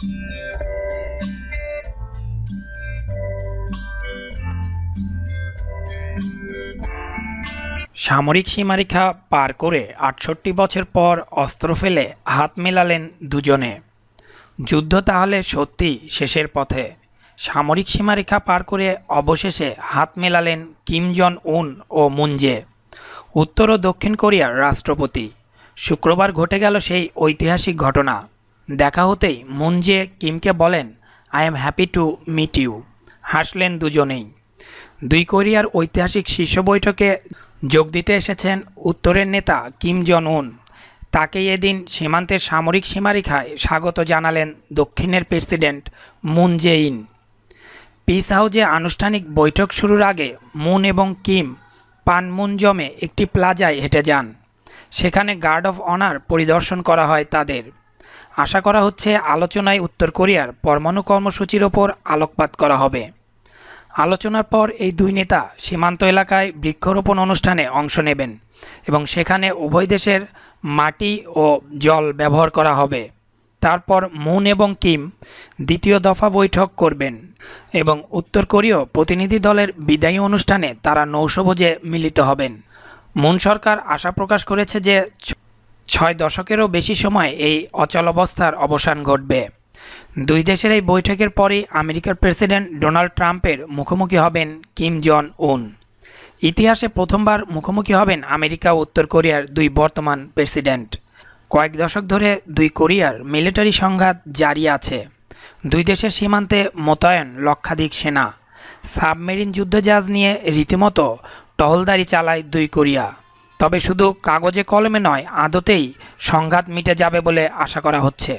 সামরিক সীমারেখা পার করে আটষট্টি বছর পর অস্ত্র ফেলে হাত মেলালেন দুজনে যুদ্ধ তাহলে সত্যি শেষের পথে সামরিক সীমারেখা পার করে অবশেষে হাত মেলালেন কিম জন উন ও মুঞ্জে উত্তর ও দক্ষিণ কোরিয়ার রাষ্ট্রপতি শুক্রবার ঘটে গেল সেই ঐতিহাসিক ঘটনা দেখা হতেই মুনজে কিমকে বলেন I am happy to meet you হাসলেন দুজনেই দুই কোরিয়ার ঐতিহাসিক শীর্ষ বৈঠকে যোগ দিতে এসেছেন উত্তরের নেতা কিম জন উন তাকে এদিন সীমান্তের সামরিক সীমারেখায় স্বাগত জানালেন দক্ষিণের president Moon Jae-in peace হাউজে আনুষ্ঠানিক বৈঠক শুরুর আগে মুন এবং কিম পানমুনজমে একটি প্লাজায় হেঁটে যান সেখানে গার্ড অফ অনার পরিদর্শন করা হয় তাদের আশা করা হচ্ছে আলোচনায় উত্তর কোরিয়ার পরমাণু কর্মসূচির ওপর আলোকপাত করা হবে আলোচনার পর এই দুই নেতা সীমান্ত এলাকায় বৃক্ষরোপণ অনুষ্ঠানে অংশ নেবেন এবং সেখানে উভয় দেশের মাটি ও জল ব্যবহার করা হবে তারপর মুন এবং কিম দ্বিতীয় দফা বৈঠক করবেন এবং উত্তর কোরীয় প্রতিনিধি দলের বিদায়ী অনুষ্ঠানে তারা নৌশভোজে মিলিত হবেন মুন সরকার আশা প্রকাশ করেছে যে ছয় দশকেরও বেশি সময় এই অচল অবস্থার অবসান ঘটবে দুই দেশের এই বৈঠকের পরই আমেরিকার প্রেসিডেন্ট ডোনাল্ড ট্রাম্পের মুখোমুখি হবেন কিম জন উন ইতিহাসে প্রথমবার মুখোমুখি হবেন আমেরিকা ও উত্তর কোরিয়ার দুই বর্তমান প্রেসিডেন্ট কয়েক দশক ধরে দুই কোরিয়ার মিলিটারি সংঘাত জারি আছে দুই দেশের সীমান্তে মোতায়েন লক্ষাধিক সেনা সাবমেরিন যুদ্ধজাহাজ নিয়ে রীতিমতো টহলদারি চালায় দুই কোরিয়া তবে শুধু কাগজে কলমে নয় আদতেই সংঘাত মিটে যাবে বলে আশা করা হচ্ছে